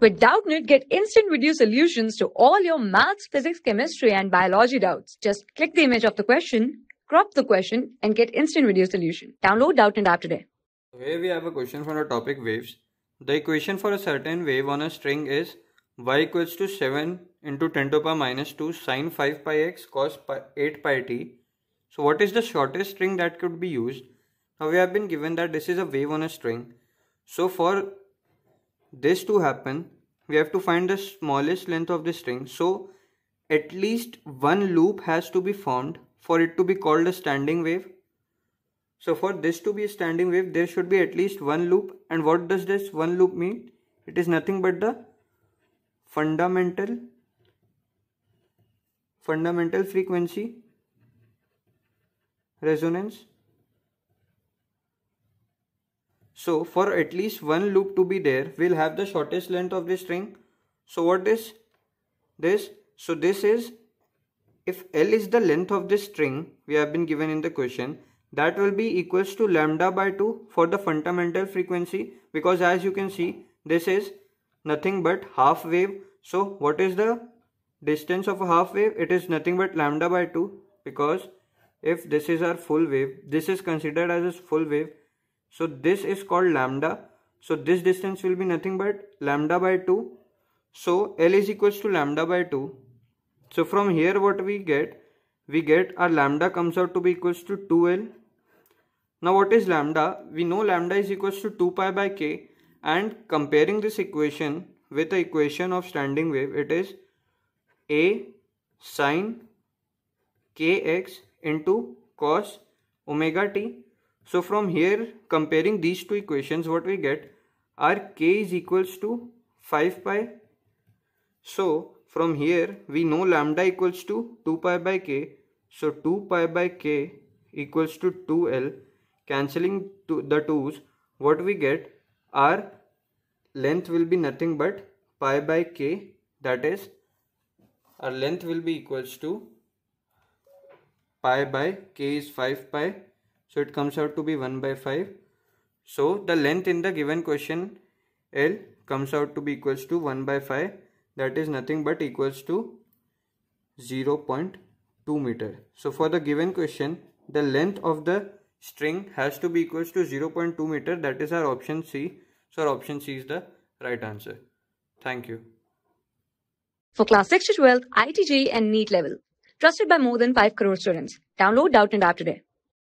With Doubtnit, get instant video solutions to all your maths, physics, chemistry, and biology doubts. Just click the image of the question, crop the question, and get instant video solution. Download Doubtnit app today. Here we have a question from the topic waves. The equation for a certain wave on a string is y equals to 7 into 10 to the power minus 2 sine 5 pi x cos 8 pi t. So what is the shortest string that could be used? Now we have been given that this is a wave on a string. So for this to happen we have to find the smallest length of the string so at least one loop has to be formed for it to be called a standing wave so for this to be a standing wave there should be at least one loop and what does this one loop mean it is nothing but the fundamental fundamental frequency resonance So for at least one loop to be there, we'll have the shortest length of the string. So what is this? So this is, if L is the length of the string we have been given in the question, that will be equals to lambda by 2 for the fundamental frequency because as you can see, this is nothing but half wave. So what is the distance of a half wave? It is nothing but lambda by 2 because if this is our full wave, this is considered as a full wave so this is called lambda. So this distance will be nothing but lambda by 2. So L is equals to lambda by 2. So from here what we get? We get our lambda comes out to be equals to 2L. Now what is lambda? We know lambda is equals to 2 pi by k and comparing this equation with the equation of standing wave it is a sine kx into cos omega t so from here comparing these two equations what we get our k is equals to 5 pi. So from here we know lambda equals to 2 pi by k. So 2 pi by k equals to 2l cancelling to the 2's what we get our length will be nothing but pi by k that is our length will be equals to pi by k is 5 pi so it comes out to be 1 by 5. So the length in the given question L comes out to be equals to 1 by 5 that is nothing but equals to 0 0.2 meter. So for the given question the length of the string has to be equals to 0 0.2 meter that is our option C. So our option C is the right answer. Thank you. For class 6 to 12, ITG and NEET level. Trusted by more than 5 crore students. Download Doubt and App today.